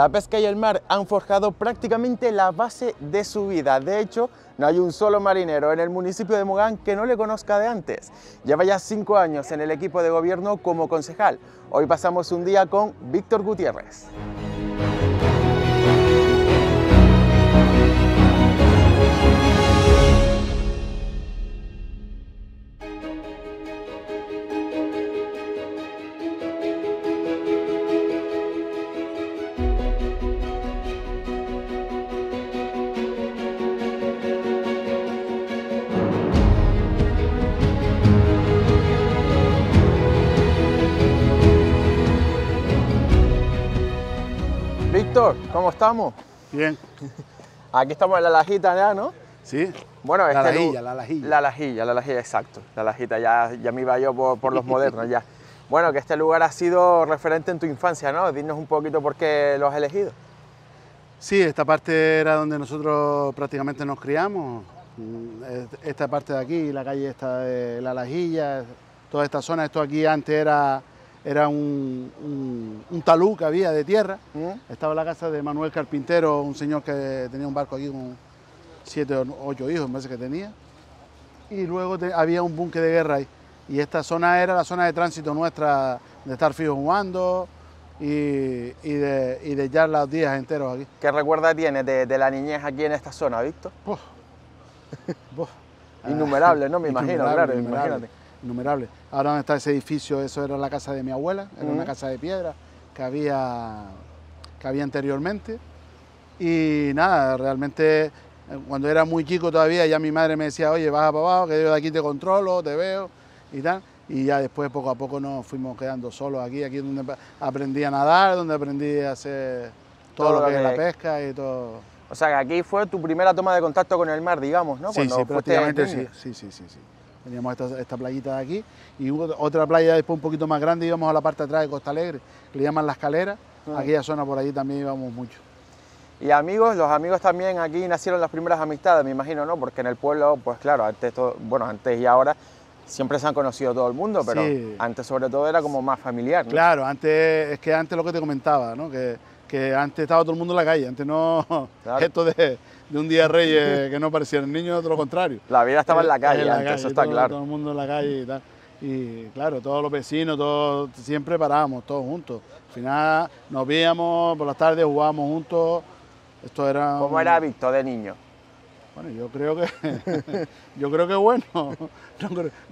La pesca y el mar han forjado prácticamente la base de su vida. De hecho, no hay un solo marinero en el municipio de Mogán que no le conozca de antes. Lleva ya cinco años en el equipo de gobierno como concejal. Hoy pasamos un día con Víctor Gutiérrez. estamos? Bien. Aquí estamos en la lajita ya, ¿no? Sí. Bueno, la este lajilla, la lajilla. La lajilla, la exacto. La lajita, ya, ya me iba yo por, los modernos ya. Bueno, que este lugar ha sido referente en tu infancia, ¿no? Dinos un poquito por qué lo has elegido. Sí, esta parte era donde nosotros prácticamente nos criamos. Mm, esta parte de aquí, la calle está de La Lajilla, toda esta zona, esto aquí antes era era un, talú que había de tierra. Estaba la casa de Manuel Carpintero, un señor que tenía un barco aquí con siete o ocho hijos, me parece que tenía. Y luego había un búnker de guerra ahí. Y esta zona era la zona de tránsito nuestra, de estar fijos jugando y, de, y los días enteros aquí. ¿Qué recuerda tiene de, la niñez aquí en esta zona, Víctor? Innumerable, ¿no? Me ah, imagino, claro, imagínate innumerables. Ahora donde está ese edificio, eso era la casa de mi abuela, era una casa de piedra que había, que había anteriormente. Y nada, realmente eh, cuando era muy chico todavía ya mi madre me decía, oye, baja para abajo, que yo de aquí te controlo, te veo y tal. Y ya después poco a poco nos fuimos quedando solos aquí, aquí es donde aprendí a nadar, donde aprendí a hacer todo, lo, que, es la pesca y todo. O sea, que aquí fue tu primera toma de contacto con el mar, digamos, ¿no? Sí, sí, prácticamente sí, sí, sí, sí. Teníamos esta, esta, playita de aquí y otra playa después un poquito más grande íbamos a la parte de atrás de Costa Alegre, le llaman La Escalera... Ah. Aquella zona por allí también íbamos mucho. Y amigos, los amigos también aquí nacieron las primeras amistades, me imagino, ¿no? Porque en el pueblo, pues claro, antes bueno, antes y ahora siempre se han conocido todo el mundo, pero antes sobre todo era como más familiar. ¿no? Claro, antes es que antes lo que te comentaba, ¿no? Que que antes estaba todo el mundo en la calle, antes no esto de, un día reyes que no parecían niños, todo lo contrario. La vida estaba en la eh, calle, eso está claro. Todo el mundo en la calle y tal. Y claro, todos los vecinos, todos, siempre parábamos, todos juntos. Al final nos veíamos por las tardes, jugábamos juntos. Esto era. ¿Cómo era Víctor de niño? Bueno, yo creo que yo creo que bueno.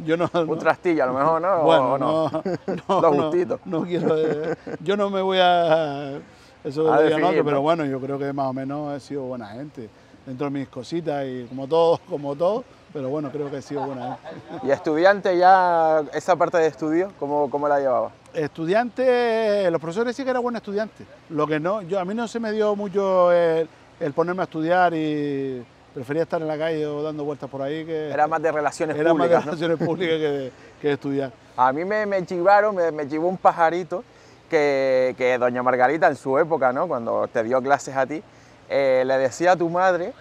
yo no, un trastillo a lo mejor, ¿no? Bueno, no. no, no, no quiero. Eh, yo no me voy a eso pero bueno, yo creo que más o menos he sido buena gente. Dentro de mis cositas y como todo, como todo, pero bueno, creo que he sido buena gente. ¿Y estudiante ya, esa parte de estudio, cómo, la llevaba? Estudiante, los profesores sí que era buen estudiante. Lo que no, yo a mí no se me dio mucho el, ponerme a estudiar y prefería estar en la calle o dando vueltas por ahí que... Era más de relaciones públicas. Era más de relaciones públicas que estudiar. A mí me, me chivaron, me, me chivó un pajarito que, doña Margarita en su época, cuando te dio clases a ti, eh, le decía a tu madre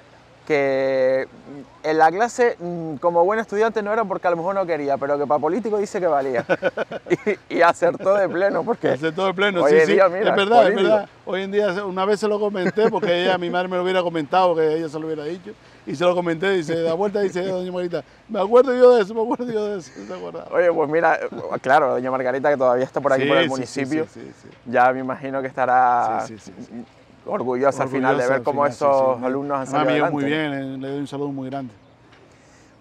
que mm, en la clase mm, como buen estudiante no era porque a lo mejor no quería, pero que para político dice que valía. y, acertó de pleno, porque... Acertó de pleno, hoy sí, en sí. Día, es verdad, es verdad. Hoy en día, una vez se lo comenté, porque ella, mi madre me lo hubiera comentado, que ella se lo hubiera dicho, y se lo comenté, dice, da vuelta, dice, doña Margarita, me acuerdo yo de eso, me acuerdo yo de eso. acuerdo Oye, pues mira, claro, doña Margarita que todavía está por aquí, por el municipio, ya me imagino que estará orgullosa al final de ver cómo esos alumnos han salido adelante. muy bien, le doy un saludo muy grande.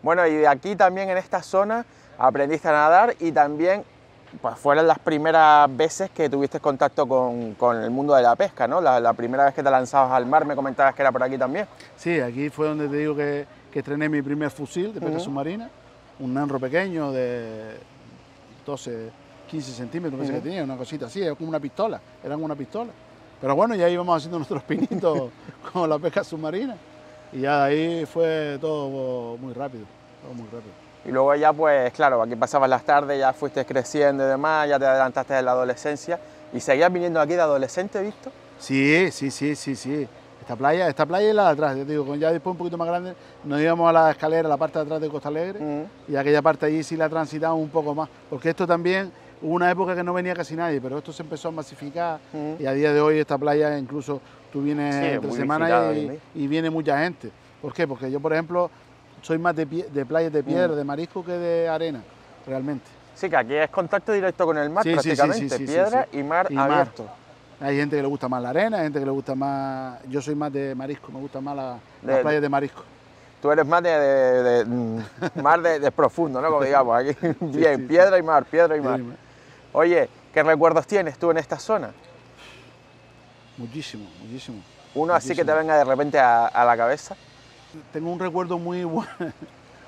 Bueno, y de aquí también en esta zona aprendiste a nadar y también pues, fueron las primeras veces que tuviste contacto con, el mundo de la pesca, ¿no? La, primera vez que te lanzabas al mar, me comentabas que era por aquí también. Sí, aquí fue donde te digo que, que estrené mi primer fusil de pesca submarina, un nanro pequeño de 12, 15 centímetros, que tenía, una cosita así, como una pistola, como una pistola. Pero bueno, ya íbamos haciendo nuestros pinitos con la pesca submarina y ya ahí fue todo muy rápido, todo muy rápido. Y luego ya, pues claro, aquí pasabas las tardes, ya fuiste creciendo y demás, ya te adelantaste de la adolescencia. ¿Y seguías viniendo aquí de adolescente, visto? Sí, sí, sí, sí, sí. Esta playa, esta playa y la de atrás, yo digo, ya después un poquito más grande, nos íbamos a la escalera, la parte de atrás de Costa Alegre, mm. y aquella parte allí sí la transitamos un poco más, porque esto también hubo una época que no venía casi nadie, pero esto se empezó a masificar mm. y a día de hoy esta playa incluso tú vienes entre semana y, viene mucha gente. ¿Por qué? Porque yo, por ejemplo, soy más de, de playas de piedra, mm. de marisco que de arena, realmente. Sí, que aquí es contacto directo con el mar prácticamente, piedra y mar abierto. Hay gente que le gusta más la arena, hay gente que le gusta más... Yo soy más de marisco, me gusta más las playas de marisco. Tú eres más de, mar de, profundo, ¿no? Como digamos, aquí bien, piedra y mar, piedra y mar. Oye, ¿qué recuerdos tienes tú en esta zona? Muchísimo, muchísimo. ¿Uno así que te venga de repente a la cabeza? Tengo un recuerdo muy, bueno,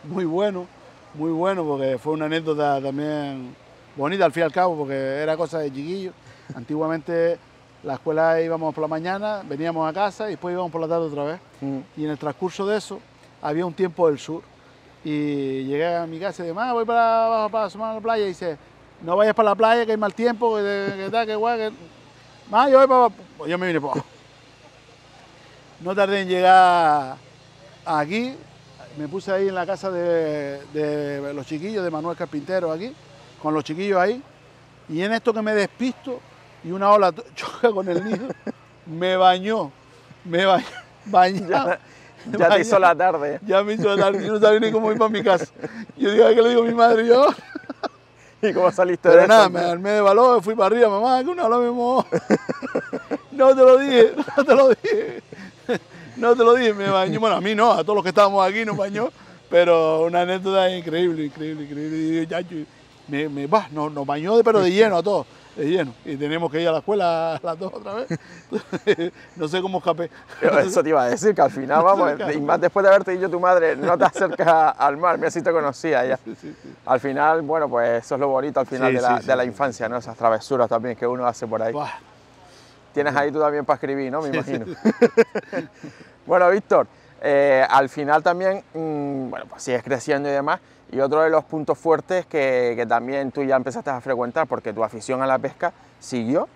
muy bueno, muy bueno, porque fue una anécdota también bonita al fin y al cabo, porque era cosa de chiquillo. Antiguamente la escuela íbamos por la mañana, veníamos a casa y después íbamos por la tarde otra vez. Mm. Y en el transcurso de eso había un tiempo del sur. Y llegué a mi casa y dije ah, voy para abajo para sumar a la playa y dice, no vayas para la playa que hay mal tiempo, que, que que guay, que... yo voy para... Yo me vine para... No tardé en llegar Aquí me puse ahí en la casa de, los chiquillos, de Manuel Carpintero, aquí, con los chiquillos ahí. Y en esto que me despisto y una ola choca con el nido, me bañó, me bañó. bañó. Ya, te hizo la tarde. Ya me hizo la tarde, yo no sabía ni cómo ir para mi casa. Yo digo, ¿qué le digo a mi madre? Y yo, ¿Y cómo saliste Pero de nada, me armé de valor, fui para arriba, mamá, que una ola me mojó. No te lo dije, no te lo dije. No te lo dije, me bañó. Bueno, a mí no, a todos los que estábamos aquí nos bañó. Pero una anécdota increíble, increíble, increíble. Ya, me, me bah, nos, bañó, pero de lleno a todos, de lleno. Y tenemos que ir a la escuela las dos otra vez. no sé cómo escapé. eso te iba a decir, que al final, vamos, más después de haberte dicho tu madre, no te acercas al mar, me si te conocía ya. Al final, bueno, pues eso es lo bonito al final de la, infancia, ¿no? Esas travesuras también que uno hace por ahí. Tienes ahí tú también para escribir, ¿no? Me imagino. bueno, Víctor, eh, al final también, mm, bueno, pues sigues creciendo y demás. Y otro de los puntos fuertes que, también tú ya empezaste a frecuentar porque tu afición a la pesca siguió,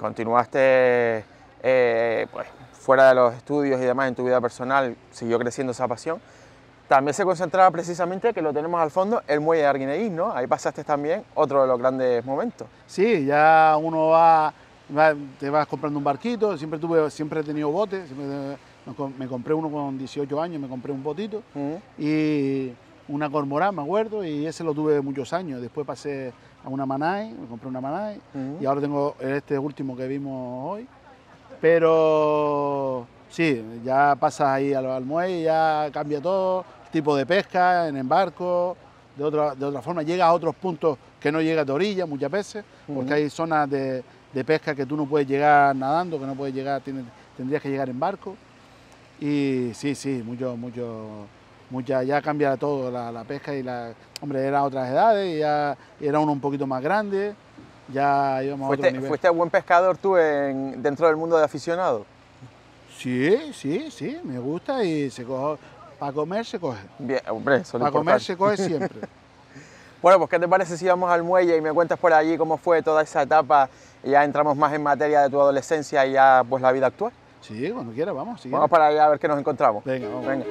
continuaste eh, pues, fuera de los estudios y demás en tu vida personal, siguió creciendo esa pasión. También se concentraba precisamente, que lo tenemos al fondo, el muelle de Arguineguín, ¿no? Ahí pasaste también otro de los grandes momentos. Sí, ya uno va te vas comprando un barquito, siempre tuve, siempre he tenido botes, eh, me compré uno con 18 años, me compré un botito y una cormorán, me acuerdo, y ese lo tuve muchos años. Después pasé a una Manai, me compré una Manai y ahora tengo este último que vimos hoy. Pero sí, ya pasas ahí al, al muelle, ya cambia todo, tipo de pesca, en embarco, de otra, de otra forma, llega a otros puntos que no llega de orilla muchas veces, porque hay zonas de de pesca que tú no puedes llegar nadando, que no puedes llegar, tendrías que llegar en barco. Y sí, sí, mucho, mucho, mucha, ya cambia todo, la, pesca y la. Hombre, eran otras edades, ya era uno un poquito más grande, ya íbamos ¿Fuiste, a ¿Fuiste buen pescador tú en, dentro del mundo de aficionado? Sí, sí, sí, me gusta y se cojo, para comer se coge. Bien, hombre, Para comer se coge siempre. Bueno, pues ¿qué te parece si vamos al muelle y me cuentas por allí cómo fue toda esa etapa y ya entramos más en materia de tu adolescencia y ya pues la vida actual? Sí, cuando quieras, vamos. vamos para allá a ver qué nos encontramos. Venga, vamos.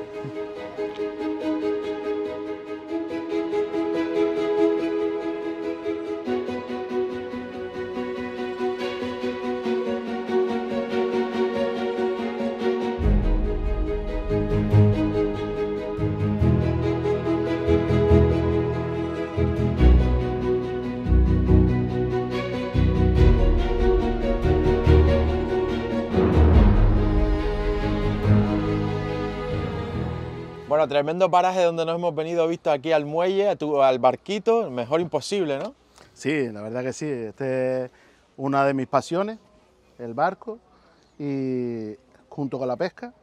Tremendo paraje donde nos hemos venido visto aquí al muelle, al barquito, mejor imposible, ¿no? Sí, la verdad que sí. Este es una de mis pasiones, el barco, y junto con la pesca.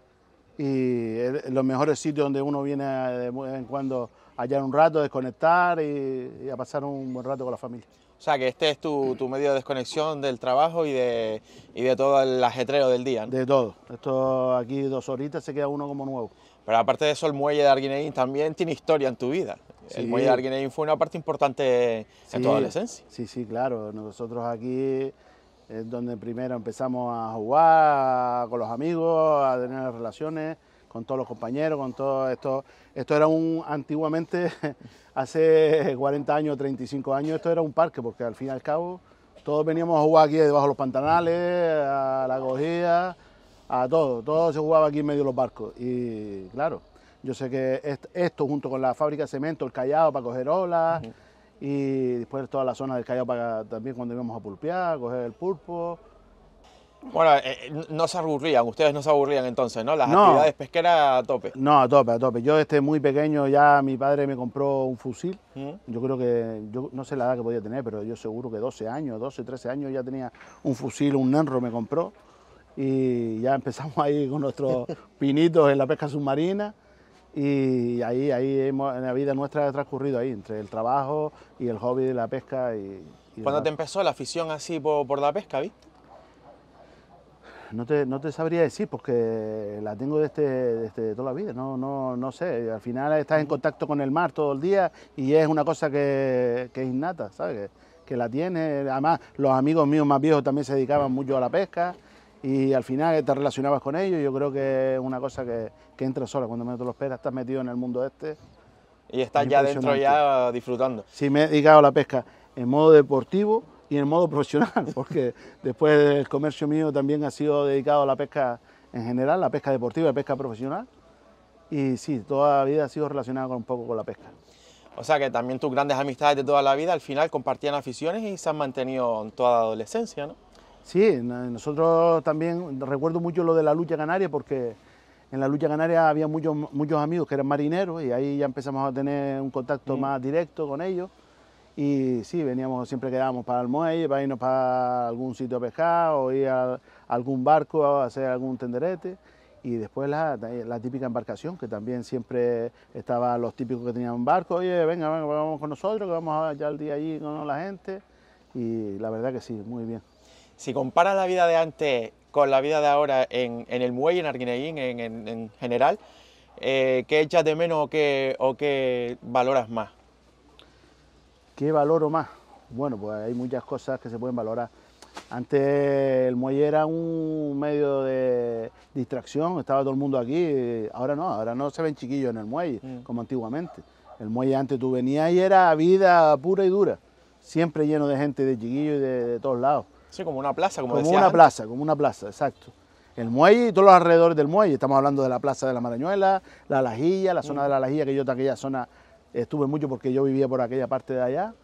Y es los mejores sitios donde uno viene de vez en cuando a hallar un rato, desconectar y, a pasar un buen rato con la familia. O sea, que este es tu, medio de desconexión del trabajo y de, de todo el ajetreo del día. De todo. Esto aquí dos horitas se queda uno como nuevo. Pero aparte de eso, el muelle de Arguineguín también tiene historia en tu vida. El muelle de Arguineguín fue una parte importante en tu adolescencia. Sí, sí, claro. Nosotros aquí es donde primero empezamos a jugar con los amigos, a tener relaciones con todos los compañeros, con todo esto. Esto era un, antiguamente, hace 40 años, 35 años, esto era un parque, porque al fin y al cabo todos veníamos a jugar aquí debajo de los pantanales, a la cogida, a todo, todo se jugaba aquí en medio de los barcos. Y claro, yo sé que esto junto con la fábrica de cemento, el Callao para coger olas, y después toda la zona del Callao para también cuando íbamos a pulpear, coger el pulpo. Bueno, eh, eh, no se aburrían, ustedes no se aburrían entonces, ¿no? Las actividades pesqueras a tope. No, a tope, a tope. Yo desde muy pequeño ya mi padre me compró un fusil. Yo creo que, yo no sé la edad que podía tener, pero yo seguro que 12 años, 12, 13 años ya tenía un fusil, un Nenro me compró y ya empezamos ahí con nuestros pinitos en la pesca submarina y ahí, ahí en la vida nuestra ha transcurrido ahí, entre el trabajo y el hobby de la pesca. Y, ¿Cuándo te empezó la afición así por, la pesca, viste? No te, no te, sabría decir porque la tengo desde, este, desde este, toda la vida, no, no, no, sé, al final estás en contacto con el mar todo el día y es una cosa que, que es innata, ¿sabes? Que, que, la tienes, además los amigos míos más viejos también se dedicaban mucho a la pesca y al final te relacionabas con ellos. Yo creo que es una cosa que, entra sola, cuando meto los lo estás metido en el mundo este. Y estás ya dentro, ya disfrutando. Sí, me he dedicado a la pesca en modo deportivo y en modo profesional, porque después del comercio mío también ha sido dedicado a la pesca en general, la pesca deportiva, la pesca profesional. Y sí, toda la vida ha sido relacionada con, un poco con la pesca. O sea que también tus grandes amistades de toda la vida al final compartían aficiones y se han mantenido en toda la adolescencia, ¿no? Sí, nosotros también recuerdo mucho lo de la lucha canaria porque en la lucha canaria había muchos, muchos amigos que eran marineros y ahí ya empezamos a tener un contacto más directo con ellos. Y sí, veníamos, siempre quedábamos para el muelle, para irnos para algún sitio a pescar o ir a algún barco a hacer algún tenderete. Y después la, típica embarcación, que también siempre estaban los típicos que tenían un barco, oye, venga, venga, vamos con nosotros, que vamos a allá el día allí con la gente. Y la verdad que sí, muy bien. Si comparas la vida de antes con la vida de ahora en, el muelle, en Arguineguín, en, general, eh, ¿qué echas de menos o qué, valoras más? ¿Qué valoro más? Bueno, pues hay muchas cosas que se pueden valorar. Antes el muelle era un medio de distracción, estaba todo el mundo aquí, ahora no, ahora no se ven chiquillos en el muelle, mm. como antiguamente. El muelle antes tú venías y era vida pura y dura, siempre lleno de gente, de chiquillos y de todos lados. Sí, como una plaza, como, como una plaza, como una plaza, exacto. El muelle y todos los alrededores del muelle. Estamos hablando de la plaza de la Marañuela, la Lajilla, la zona mm. de la Lajilla, que yo de aquella zona estuve mucho porque yo vivía por aquella parte de allá.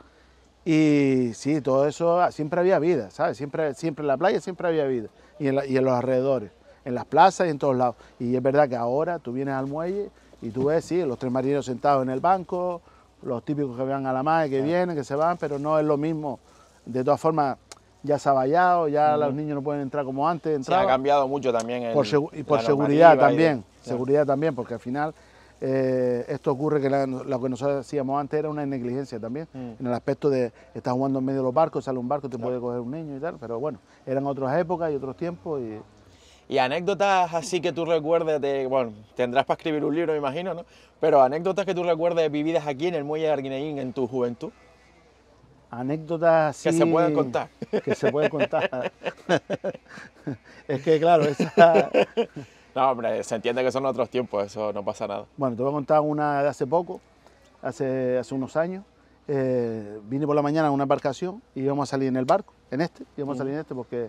Y sí, todo eso, ah, siempre había vida, ¿sabes? Siempre, siempre en la playa siempre había vida. Y en, los alrededores, en las plazas y en todos lados. Y es verdad que ahora tú vienes al muelle y tú ves, sí, los tres marineros sentados en el banco, los típicos que van a la madre, que vienen, que se van, pero no es lo mismo. De todas formas, ya se ha vallado, ya los niños no pueden entrar como antes. Se ha cambiado mucho también. por y por seguridad también, seguridad también, porque al final eh, esto ocurre que lo que nosotros hacíamos antes era una negligencia también, mm. en el aspecto de estar jugando en medio de los barcos, sale un barco, te puede coger un niño y tal, pero bueno, eran otras épocas y otros tiempos. Y, anécdotas así que tú recuerdes, de, bueno, tendrás para escribir un libro, me imagino, ¿no? Pero anécdotas que tú recuerdes vividas aquí en el muelle de Arguineín en tu juventud anécdotas que se pueden contar. Que se pueden contar. es que claro, No, hombre, se entiende que son otros tiempos, eso no pasa nada. Bueno, te voy a contar una de hace poco, hace, hace unos años. Eh, vine por la mañana a una embarcación y íbamos a salir en el barco, en este, íbamos a salir en mm. este porque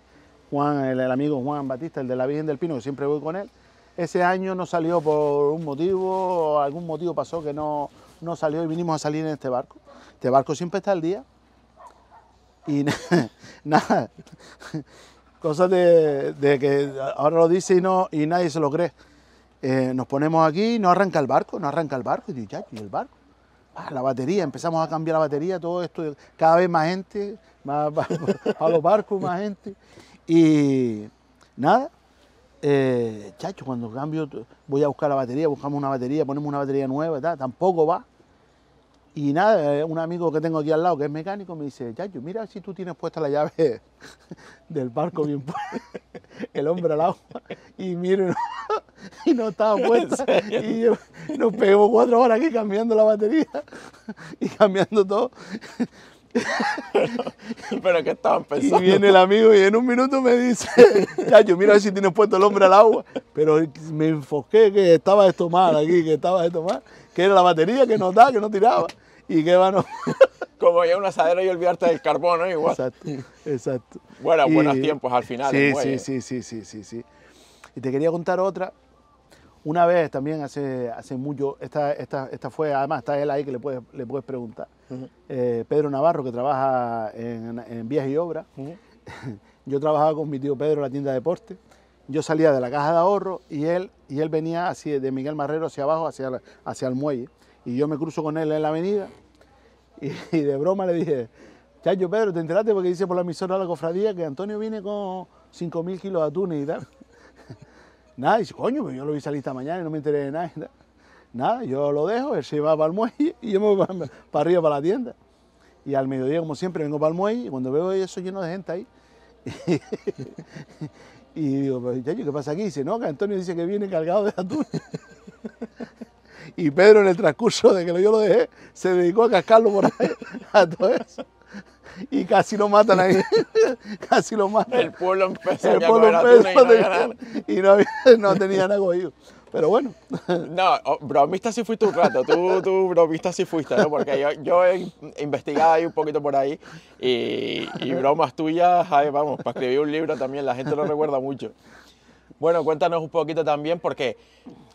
Juan, el, amigo Juan Batista, el de la Virgen del Pino, que siempre voy con él, ese año no salió por un motivo, algún motivo pasó que no, no salió y vinimos a salir en este barco. Este barco siempre está al día, y nada, cosas de, que ahora lo dice y, no, y nadie se lo cree. Eh, nos ponemos aquí y no arranca el barco, no arranca el barco. Y ¿y el barco? Ah, la batería, empezamos a cambiar la batería, todo esto, cada vez más gente, más, a los barcos, más gente. Y nada, eh, chacho, cuando cambio voy a buscar la batería, buscamos una batería, ponemos una batería nueva, tampoco va. Y nada, eh, un amigo que tengo aquí al lado, que es mecánico, me dice, Yayo, mira si tú tienes puesta la llave del barco bien puesta, el hombre al agua, y mire, y no estaba puesta. Y nos pegamos cuatro horas aquí cambiando la batería y cambiando todo. Pero, que estaban pensando. Y viene el amigo y en un minuto me dice, Yayo, mira si tienes puesto el hombre al agua. Pero me enfoqué que estaba esto mal aquí, que estaba esto mal, que era la batería que no da, que no tiraba y qué van Como ya una asadero y olvidarte del carbón, ¿no? Igual. Exacto, exacto. Bueno, buenos tiempos al final. Sí, sí, sí, sí, sí, sí, Y te quería contar otra. Una vez también hace, hace mucho, esta, esta, fue, además está él ahí que le puedes, le puedes preguntar. Eh, Pedro Navarro, que trabaja en, Vías y Obras. Yo trabajaba con mi tío Pedro en la tienda de deporte yo salía de la caja de ahorro y él, y él venía así de Miguel Marrero hacia abajo, hacia, hacia el muelle y yo me cruzo con él en la avenida y, de broma le dije, Chacho Pedro, te enteraste porque dice por la emisora de la cofradía que Antonio viene con 5.000 kilos de atún y tal. nada, y dice, coño, pues yo lo vi salir esta mañana y no me enteré de nada. Nada, yo lo dejo, él se va para el muelle y yo me voy para, arriba para la tienda. Y al mediodía, como siempre, vengo para el muelle y cuando veo eso lleno de gente ahí. y digo, pues, Chacho, ¿qué pasa aquí? dice, no, que Antonio dice que viene cargado de atún. Y Pedro en el transcurso de que yo lo dejé, se dedicó a cascarlo por ahí, a todo eso. Y casi lo matan ahí, casi lo matan. El pueblo empezó el pueblo a empezó a y no, tenían no tenía Pero bueno. No, oh, bromista sí fuiste un rato, tú, tú bromista sí fuiste, ¿no? Porque yo, yo he investigado ahí un poquito por ahí y, y bromas tuyas, ay, vamos, para escribir un libro también la gente lo recuerda mucho. Bueno, cuéntanos un poquito también porque,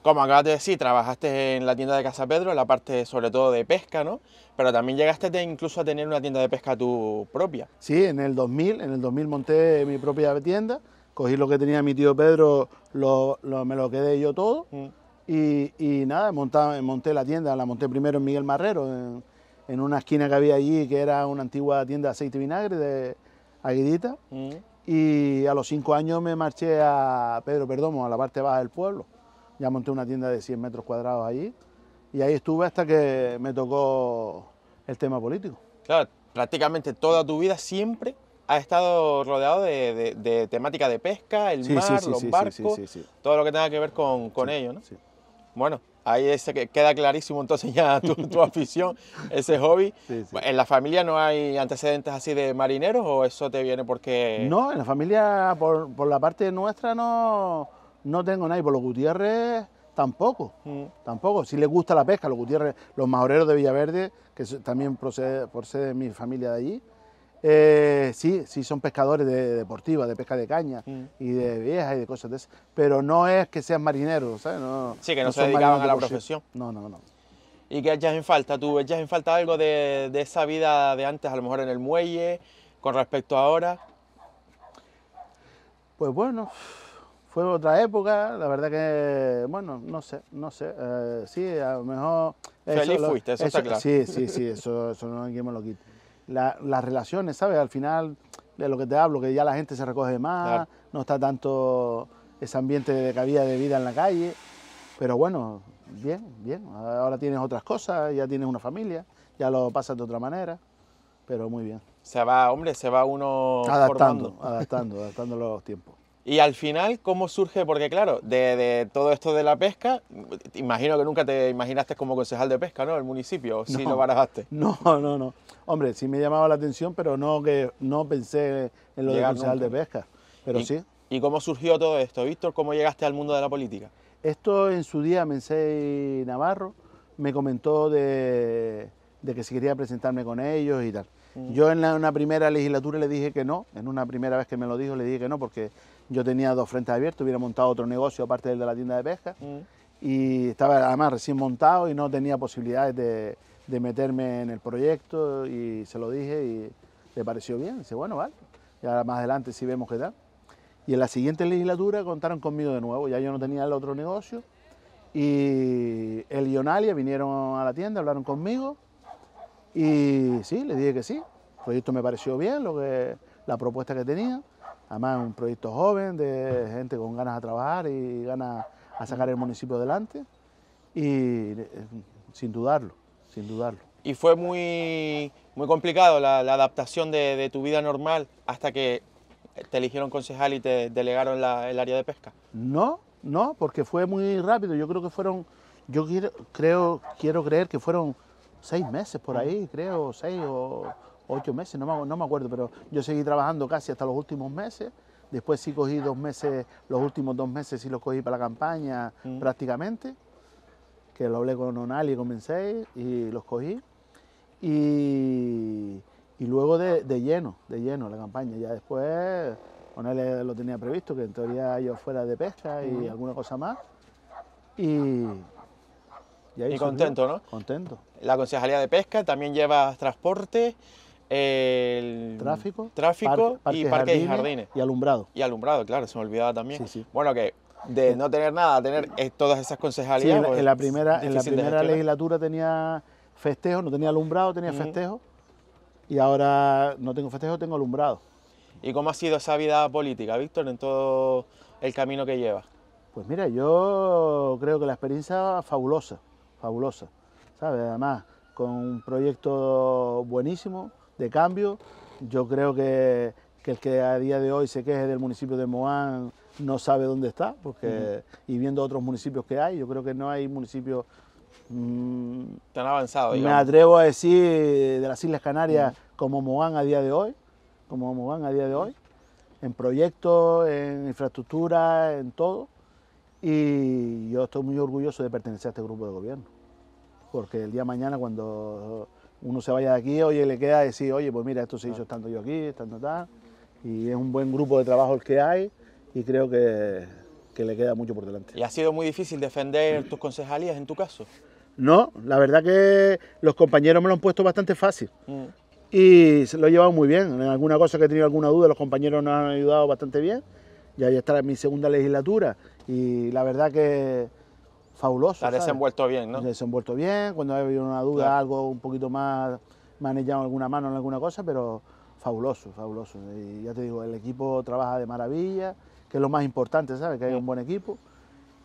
como acabas de decir, trabajaste en la tienda de Casa Pedro, en la parte sobre todo de pesca, ¿no? Pero también llegaste incluso a tener una tienda de pesca tu propia. Sí, en el 2000, en el 2000 monté mi propia tienda, cogí lo que tenía mi tío Pedro, lo, me lo quedé yo todo mm. y, nada, monté la tienda, la monté primero en Miguel Marrero, en, una esquina que había allí que era una antigua tienda de aceite y vinagre de Aguidita, mm y a los cinco años me marché a Pedro Perdomo, a la parte baja del pueblo. Ya monté una tienda de 100 metros cuadrados ahí. y ahí estuve hasta que me tocó el tema político. Claro, prácticamente toda tu vida siempre has estado rodeado de, de, temática de pesca, el mar, los barcos, todo lo que tenga que ver con, con ello, ¿no? Bueno, ahí que queda clarísimo entonces ya tu, afición, ese hobby. ¿En la familia no hay antecedentes así de marineros o eso te viene porque...? No, en la familia por, la parte nuestra no, no tengo nadie, por los Gutiérrez tampoco, mm. tampoco. Si les gusta la pesca, los Gutiérrez, los Maureros de Villaverde, que también procede, procede mi familia de allí, eh, sí, sí son pescadores de, de deportiva, de pesca de caña mm. y de viejas y de cosas de esas, pero no es que sean marineros, ¿sabes? sí, que no, se dedicaban a la profesión. No, no, no. ¿Y qué echas en falta? ¿Tú echas en falta algo de, esa vida de antes, a lo mejor en el muelle, con respecto a ahora? Pues bueno, fue otra época, la verdad que, bueno, no sé, no sé. Eh, sí, a lo mejor... Feliz fuiste, eso, está claro. Sí, sí, sí, eso, eso no me lo quite la, las relaciones, ¿sabes? Al final, de lo que te hablo, que ya la gente se recoge más, no está tanto ese ambiente de cabida de vida en la calle. Pero bueno, bien, bien. Ahora tienes otras cosas, ya tienes una familia, ya lo pasas de otra manera, pero muy bien. Se va, hombre, se va uno adaptando, adaptando, adaptando los tiempos. Y al final, ¿cómo surge? Porque claro, de, todo esto de la pesca, imagino que nunca te imaginaste como concejal de pesca, ¿no? El municipio, no, si lo barajaste. No, no, no. Hombre, sí me llamaba la atención, pero no que no pensé en lo de concejal de pesca. Pero sí. ¿Y cómo surgió todo esto, Víctor? ¿Cómo llegaste al mundo de la política? Esto en su día Mensei Navarro me comentó de, que si quería presentarme con ellos y tal. Mm. Yo en la, una primera legislatura le dije que no, en una primera vez que me lo dijo le dije que no, porque yo tenía dos frentes abiertos, hubiera montado otro negocio aparte del de la tienda de pesca. Mm. Y estaba además recién montado y no tenía posibilidades de, meterme en el proyecto y se lo dije y le pareció bien. Dice, bueno, vale, ahora más adelante sí vemos qué tal. Y en la siguiente legislatura contaron conmigo de nuevo, ya yo no tenía el otro negocio. Y y Onalia vinieron a la tienda, hablaron conmigo y sí, le dije que sí. El proyecto me pareció bien, lo que, la propuesta que tenía. Además, es un proyecto joven, de gente con ganas de trabajar y ganas a sacar el municipio adelante. Y eh, sin dudarlo, sin dudarlo. ¿Y fue muy, muy complicado la, adaptación de, tu vida normal hasta que te eligieron concejal y te delegaron el área de pesca? No, no, porque fue muy rápido. Yo creo que fueron, yo creo, quiero creer que fueron seis meses por ahí, creo, seis o ocho meses, no me, no me acuerdo, pero yo seguí trabajando casi hasta los últimos meses. Después sí cogí dos meses, los últimos dos meses sí los cogí para la campaña mm. prácticamente, que lo hablé con Onali y comencé y los cogí. Y, luego de, de, lleno, de lleno la campaña. Ya después Onali lo tenía previsto, que en teoría yo fuera de pesca y mm. alguna cosa más. Y, y, contento, ¿no? Contento. La Concejalía de Pesca también lleva transporte, el tráfico, tráfico y parques y jardines. Y alumbrado. Y alumbrado, claro, se me olvidaba también. Bueno, que de no tener nada, tener todas esas concejalías. Pues, en, la primera, en la primera legislatura tenía festejo, no tenía alumbrado, tenía festejo. Y ahora no tengo festejo, tengo alumbrado. ¿Y cómo ha sido esa vida política, Víctor, en todo el camino que llevas? Pues mira, yo creo que la experiencia fabulosa, fabulosa. ¿Sabes? Además, con un proyecto buenísimo, de cambio. Yo creo que, que el que a día de hoy se queje del municipio de Moán no sabe dónde está, porque y viendo otros municipios que hay, yo creo que no hay municipios mm, tan avanzados. Me atrevo a decir de las Islas Canarias como moán a día de hoy, como Mogán a día de hoy, en proyectos, en infraestructura, en todo. Y yo estoy muy orgulloso de pertenecer a este grupo de gobierno, porque el día mañana cuando uno se vaya de aquí, oye, le queda decir, oye, pues mira, esto se hizo estando yo aquí, estando tal, y es un buen grupo de trabajo el que hay y creo que, que le queda mucho por delante. ¿Y ha sido muy difícil defender tus concejalías en tu caso? No, la verdad que los compañeros me lo han puesto bastante fácil. Mm. Y se lo he llevado muy bien. En alguna cosa que he tenido alguna duda, los compañeros nos han ayudado bastante bien. Ya ya está en mi segunda legislatura. Y la verdad que, fabuloso. Se ha desenvuelto bien, ¿no? Se ha desenvuelto bien, cuando haya habido una duda, algo un poquito más manejado alguna mano en alguna cosa, pero fabuloso, fabuloso. Y ya te digo, el equipo trabaja de maravilla, que es lo más importante, ¿sabes? Que hay un buen equipo.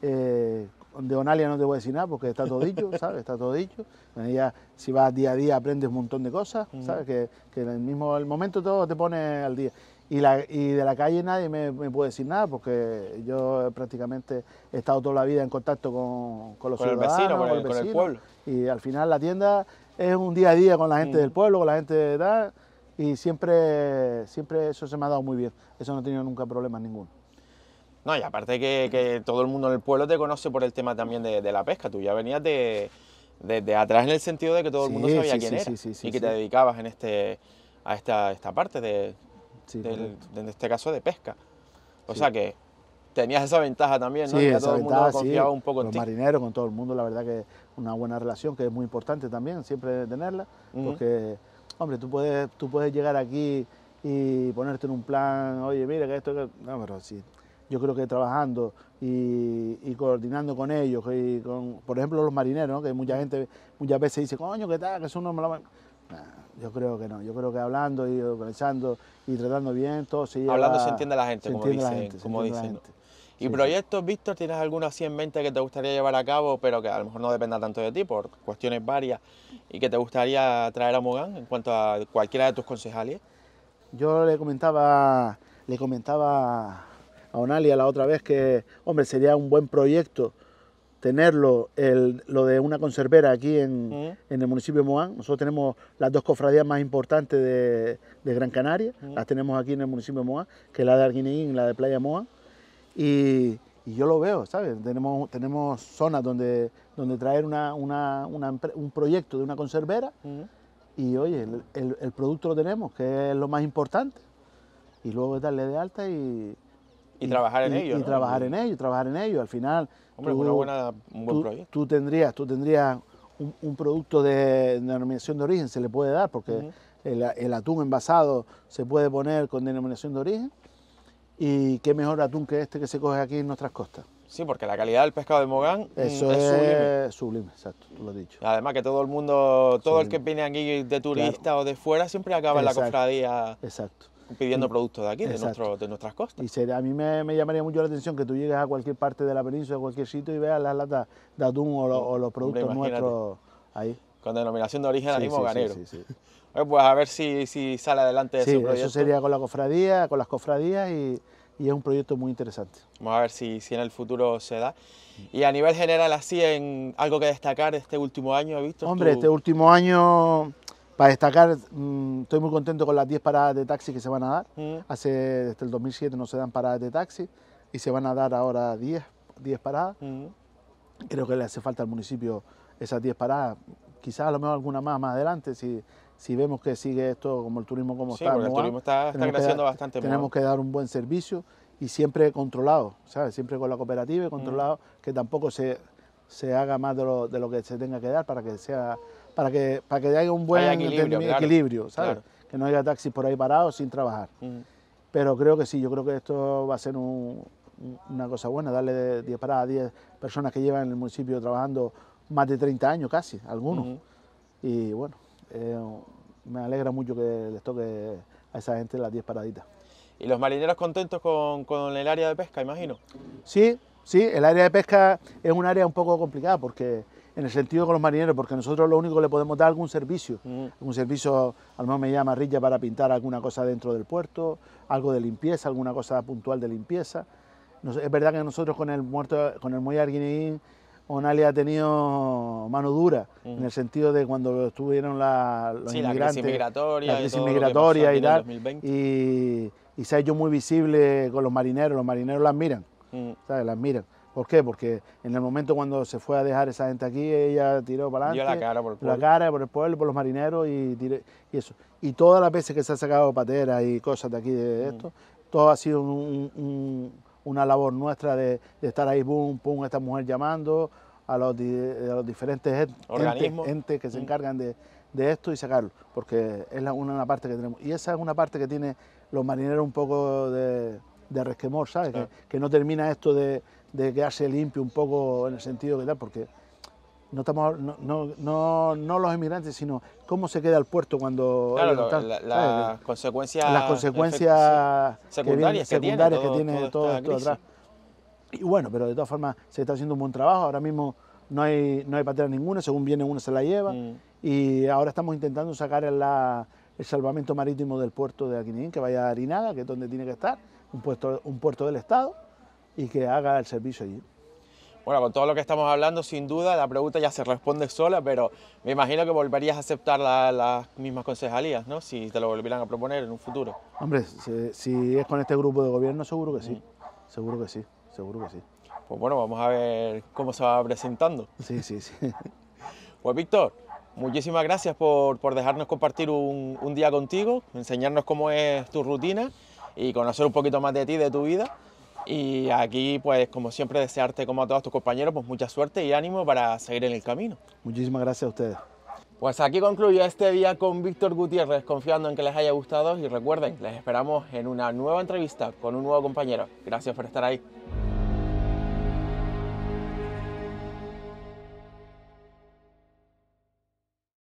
Eh, de Onalia no te voy a decir nada porque está todo dicho, ¿sabes? Está todo dicho. ya, si vas día a día aprendes un montón de cosas, ¿sabes? Que, en el mismo el momento todo te pone al día. Y, de la calle nadie me, puede decir nada porque yo prácticamente he estado toda la vida en contacto con, con los con con, el, pueblo. Y al final la tienda es un día a día con la gente mm. del pueblo, con la gente de edad, y siempre, siempre eso se me ha dado muy bien. Eso no he tenido nunca problemas ninguno. No, y aparte que, todo el mundo en el pueblo te conoce por el tema también de, la pesca. Tú ya venías de, atrás en el sentido de que todo el mundo sabía quién sí, y que te dedicabas en este, a esta, esta parte de, en este caso de pesca. O sea que tenías esa ventaja también, ¿no? Sí, ya esa todo el mundo confiaba un poco en los marineros, con todo el mundo, la verdad que una buena relación que es muy importante también, siempre tenerla, porque, hombre, tú puedes, tú puedes llegar aquí y ponerte en un plan, oye, mire, que esto, que... no, pero sí. Yo creo que trabajando y, coordinando con ellos, con, por ejemplo, los marineros, que mucha gente muchas veces dice, coño, ¿qué tal? Que son unos malos... Yo creo que no. Yo creo que hablando y organizando y tratando bien, todo se Hablando se entiende la gente, como dicen. como dicen. ¿Y proyectos, Víctor, tienes alguno así en mente que te gustaría llevar a cabo, pero que a lo mejor no dependa tanto de ti, por cuestiones varias, y que te gustaría traer a Mogán en cuanto a cualquiera de tus concejales? Yo le comentaba, le comentaba a Onalia la otra vez que, hombre, sería un buen proyecto tenerlo, el, lo de una conservera aquí en, el municipio de Moán. Nosotros tenemos las dos cofradías más importantes de, Gran Canaria, las tenemos aquí en el municipio de Moán, que es la de Arguineguín y la de Playa Moa Y, yo lo veo, ¿sabes? Tenemos, tenemos zonas donde, donde traer una, un proyecto de una conservera y, oye, el, producto lo tenemos, que es lo más importante. Y luego darle de alta y, y, trabajar en ello. Y, trabajar en ello, trabajar en ello. Al final. Hombre, tú, una buena, un buen Tú tendrías, tú tendrías un, producto de denominación de origen, se le puede dar, porque el, atún envasado se puede poner con denominación de origen. Y qué mejor atún que este que se coge aquí en nuestras costas. Sí, porque la calidad del pescado de Mogán mm, Eso es, sublime. exacto, tú lo dicho. Además que todo el mundo, todo el que viene aquí de turista o de fuera, siempre acaba en la cofradía. Exacto pidiendo productos de aquí, de, nuestro, de, nuestras costas. Y a mí me, llamaría mucho la atención que tú llegues a cualquier parte de la península, a cualquier sitio y veas las latas de atún o, los productos nuestros ahí. Con denominación de origen sí, ganero. Eh, pues a ver si, si sale adelante ese proyecto. Eso sería con la cofradía, con las cofradías y, es un proyecto muy interesante. Vamos a ver si, si en el futuro se da. Y a nivel general, así, en algo que destacar este último año, ¿has visto? Hombre, este último año para destacar, mm, estoy muy contento con las 10 paradas de taxi que se van a dar. Mm. Hace, desde el 2007 no se dan paradas de taxi y se van a dar ahora 10, 10 paradas. Mm. Creo que le hace falta al municipio esas 10 paradas. Quizás a lo mejor alguna más más adelante, si, si vemos que sigue esto como el turismo como está. Porque el turismo está, creciendo bastante. Tenemos que dar un buen servicio y siempre controlado, ¿sabes? Siempre con la cooperativa y controlado, que tampoco se, se haga más de lo que se tenga que dar para que sea para que, para que haya un buen equilibrio, equilibrio, ¿sabes? Que no haya taxis por ahí parados sin trabajar. Pero creo que sí, yo creo que esto va a ser una cosa buena, darle 10 paradas a 10 personas que llevan en el municipio trabajando más de 30 años casi, algunos. Y bueno, eh, me alegra mucho que les toque a esa gente las 10 paraditas. ¿Y los marineros contentos con, con, el área de pesca, imagino? Sí, sí, el área de pesca es un área un poco complicada porque en el sentido con los marineros, porque nosotros lo único que le podemos dar es algún servicio. Mm. Un servicio, al menos me llama Rilla para pintar alguna cosa dentro del puerto, algo de limpieza, alguna cosa puntual de limpieza. es verdad que nosotros con el muerto, con el muelle Arguineín, Onalia ha tenido mano dura, mm. en el sentido de cuando estuvieron la, sí, la crisis migratoria, y, tal, y, se ha hecho muy visible con los marineros, los marineros las miran, mm. Las miran. ¿Por qué? Porque en el momento cuando se fue a dejar esa gente aquí, ella tiró para adelante. la cara por el pueblo. La cara por el pueblo, por los marineros y, eso. Y todas las veces que se ha sacado pateras y cosas de aquí, de mm. esto, todo ha sido una labor nuestra de, estar ahí, pum, pum, esta mujer llamando a los, los diferentes entes, que se mm. encargan de, esto y sacarlo, porque es una, parte que tenemos. Y esa es una parte que tiene los marineros un poco de, de resquemor, ¿sabes? que, no termina esto de, de quedarse limpio un poco en el sentido que tal, porque no, estamos, no, no, los emigrantes, sino cómo se queda el puerto cuando... Claro, las consecuencias secundarias que, tiene, todo, esto atrás. Y bueno, pero de todas formas se está haciendo un buen trabajo, ahora mismo no hay, no hay patera ninguna, según viene uno se la lleva, mm. y ahora estamos intentando sacar la, el salvamento marítimo del puerto de Aquinín, que vaya a Arinaga, que es donde tiene que estar, un, un puerto del Estado, y que haga el servicio allí. Bueno, con todo lo que estamos hablando, sin duda, la pregunta ya se responde sola, pero me imagino que volverías a aceptar las mismas concejalías, ¿no? Si te lo volvieran a proponer en un futuro. Hombre, si, es con este grupo de gobierno, seguro que sí, seguro que sí, seguro que sí. Pues bueno, vamos a ver cómo se va presentando. Sí, sí, sí. Pues Víctor, muchísimas gracias por, dejarnos compartir un día contigo, enseñarnos cómo es tu rutina y conocer un poquito más de ti, de tu vida. Y aquí, pues como siempre, desearte como a todos tus compañeros, pues mucha suerte y ánimo para seguir en el camino. Muchísimas gracias a ustedes. Pues aquí concluyo este día con Víctor Gutiérrez, confiando en que les haya gustado y recuerden, les esperamos en una nueva entrevista con un nuevo compañero. Gracias por estar ahí.